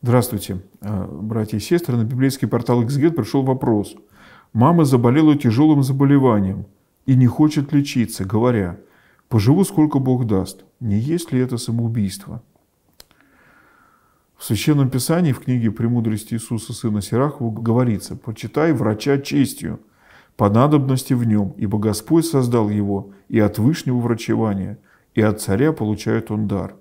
Здравствуйте, э, братья и сестры. На библейский портал XGET пришел вопрос. Мама заболела тяжелым заболеванием и не хочет лечиться, говоря, поживу сколько Бог даст. Не есть ли это самоубийство? В Священном Писании, в книге «Премудрость Иисуса, Сына Сирахову» говорится «Почитай врача честью, по надобности в нем, ибо Господь создал его, и от вышнего врачевания, и от царя получает он дар».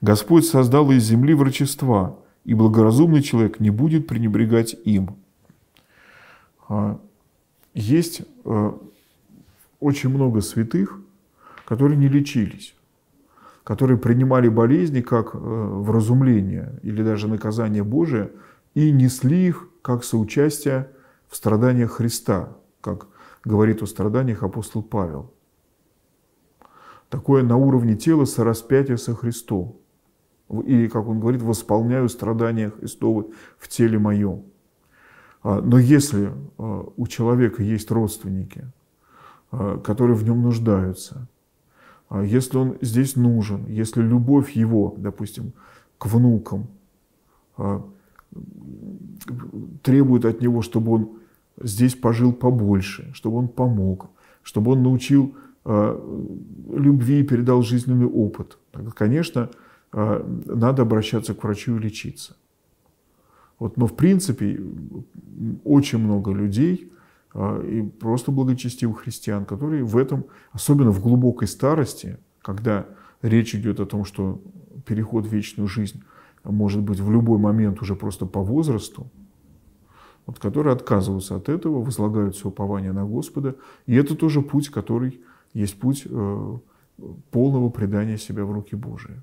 Господь создал из земли врачества, и благоразумный человек не будет пренебрегать им. А, есть э, очень много святых, которые не лечились, которые принимали болезни как э, вразумление или даже наказание Божие и несли их как соучастие в страданиях Христа, как говорит о страданиях апостол Павел. Такое на уровне тела сораспятие со Христом и, как он говорит, восполняю страдания Христовы в теле моем. А, но если а, у человека есть родственники, а, которые в нем нуждаются, если он здесь нужен, если любовь его, допустим, к внукам требует от него, чтобы он здесь пожил побольше, чтобы он помог, чтобы он научил любви и передал жизненный опыт, конечно, а, надо обращаться к врачу и лечиться. Вот, но ну, в принципе очень много людей а, и просто благочестивых христиан, которые в этом, особенно в глубокой старости, когда речь идет о том, что переход в вечную жизнь может быть в любой момент уже просто по возрасту, вот, которые отказываются от этого, возлагают все упование на Господа. И это тоже путь, который есть путь э, полного предания себя в руки Божие.